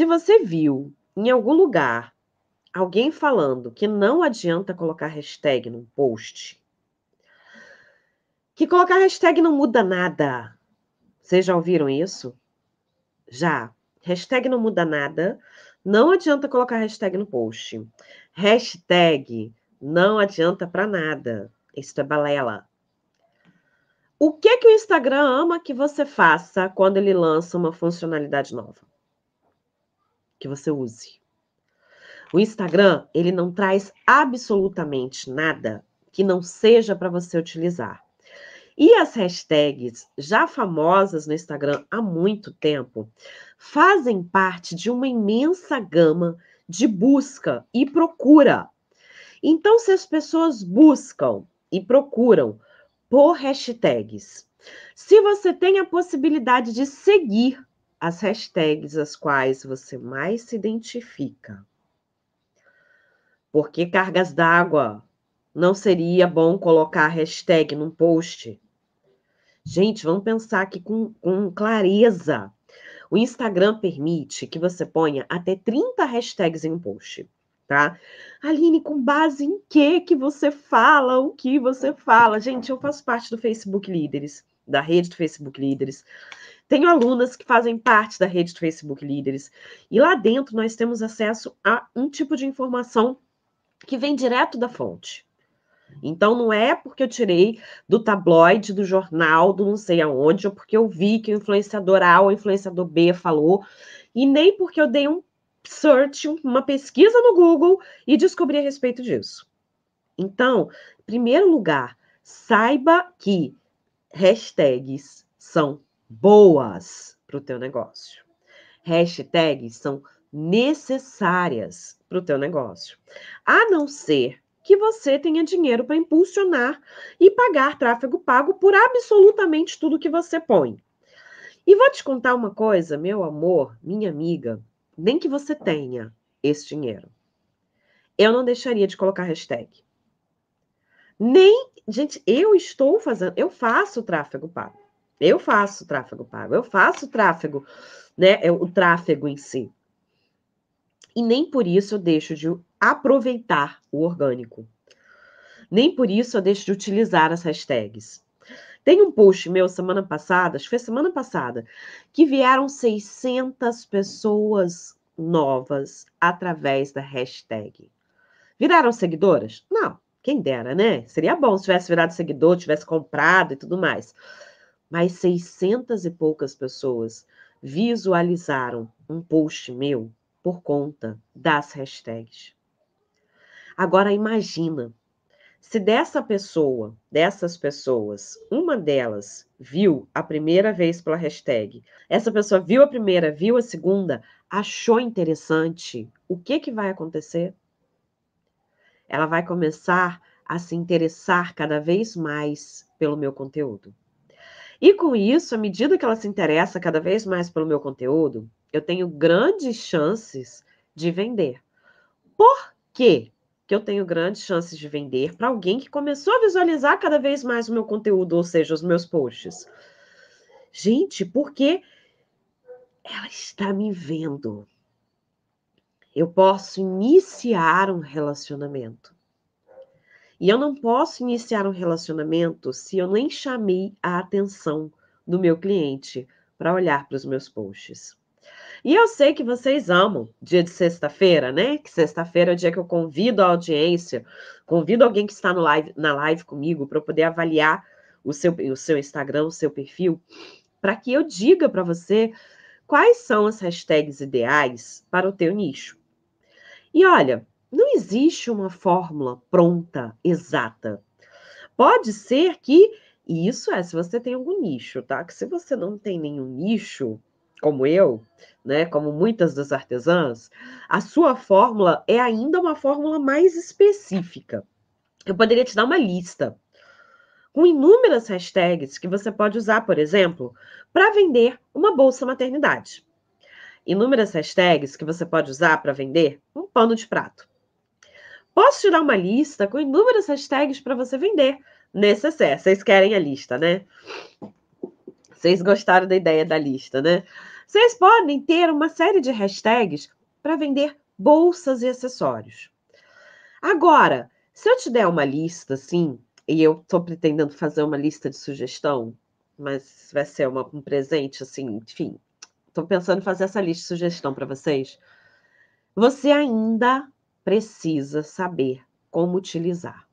Se você viu em algum lugar alguém falando que não adianta colocar hashtag num post, que colocar hashtag não muda nada. Vocês já ouviram isso? Já. Hashtag não muda nada. Não adianta colocar hashtag no post. Hashtag não adianta para nada. Isso é balela. O que que o Instagram ama que você faça quando ele lança uma funcionalidade nova? que você use. O Instagram, ele não traz absolutamente nada que não seja para você utilizar. E as hashtags, já famosas no Instagram há muito tempo, fazem parte de uma imensa gama de busca e procura. Então, se as pessoas buscam e procuram por hashtags, se você tem a possibilidade de seguir as hashtags as quais você mais se identifica. Por que cargas d'água? Não seria bom colocar hashtag num post? Gente, vamos pensar aqui com, com clareza. O Instagram permite que você ponha até 30 hashtags em um post, tá? Aline, com base em que que você fala o que você fala? Gente, eu faço parte do Facebook Líderes, da rede do Facebook Líderes. Tenho alunas que fazem parte da rede do Facebook Líderes e lá dentro nós temos acesso a um tipo de informação que vem direto da fonte. Então não é porque eu tirei do tabloide, do jornal, do não sei aonde, ou porque eu vi que o influenciador A ou o influenciador B falou, e nem porque eu dei um search, uma pesquisa no Google e descobri a respeito disso. Então, em primeiro lugar, saiba que hashtags são boas para o teu negócio. Hashtags são necessárias para o teu negócio, a não ser que você tenha dinheiro para impulsionar e pagar tráfego pago por absolutamente tudo que você põe. E vou te contar uma coisa, meu amor, minha amiga, nem que você tenha esse dinheiro, eu não deixaria de colocar hashtag. Nem, gente, eu estou fazendo, eu faço tráfego pago. Eu faço tráfego pago, eu faço tráfego, né? É o tráfego em si. E nem por isso eu deixo de aproveitar o orgânico. Nem por isso eu deixo de utilizar as hashtags. Tem um post meu semana passada, acho que foi semana passada, que vieram 600 pessoas novas através da hashtag. Viraram seguidoras? Não, quem dera, né? Seria bom se tivesse virado seguidor, tivesse comprado e tudo mais mais 600 e poucas pessoas visualizaram um post meu por conta das hashtags. Agora imagina se dessa pessoa, dessas pessoas, uma delas viu a primeira vez pela hashtag, essa pessoa viu a primeira, viu a segunda, achou interessante, o que que vai acontecer? Ela vai começar a se interessar cada vez mais pelo meu conteúdo. E com isso, à medida que ela se interessa cada vez mais pelo meu conteúdo, eu tenho grandes chances de vender. Por quê? que eu tenho grandes chances de vender para alguém que começou a visualizar cada vez mais o meu conteúdo, ou seja, os meus posts. Gente, porque ela está me vendo. Eu posso iniciar um relacionamento. E eu não posso iniciar um relacionamento se eu nem chamei a atenção do meu cliente para olhar para os meus posts. E eu sei que vocês amam dia de sexta-feira, né? Que sexta-feira é o dia que eu convido a audiência, convido alguém que está live, na live comigo para poder avaliar o seu, o seu Instagram, o seu perfil, para que eu diga para você quais são as hashtags ideais para o teu nicho. E olha, não existe uma fórmula pronta, exata. Pode ser que, e isso é se você tem algum nicho, tá? Que se você não tem nenhum nicho, como eu, né, como muitas das artesãs, a sua fórmula é ainda uma fórmula mais específica. Eu poderia te dar uma lista com inúmeras hashtags que você pode usar, por exemplo, para vender uma bolsa maternidade. Inúmeras hashtags que você pode usar para vender um pano de prato. Posso te dar uma lista com inúmeras hashtags para você vender nesse acesso. Vocês querem a lista, né? Vocês gostaram da ideia da lista, né? Vocês podem ter uma série de hashtags para vender bolsas e acessórios. Agora, se eu te der uma lista, assim, e eu estou pretendendo fazer uma lista de sugestão, mas vai ser uma, um presente, assim, enfim, estou pensando em fazer essa lista de sugestão para vocês. Você ainda precisa saber como utilizar.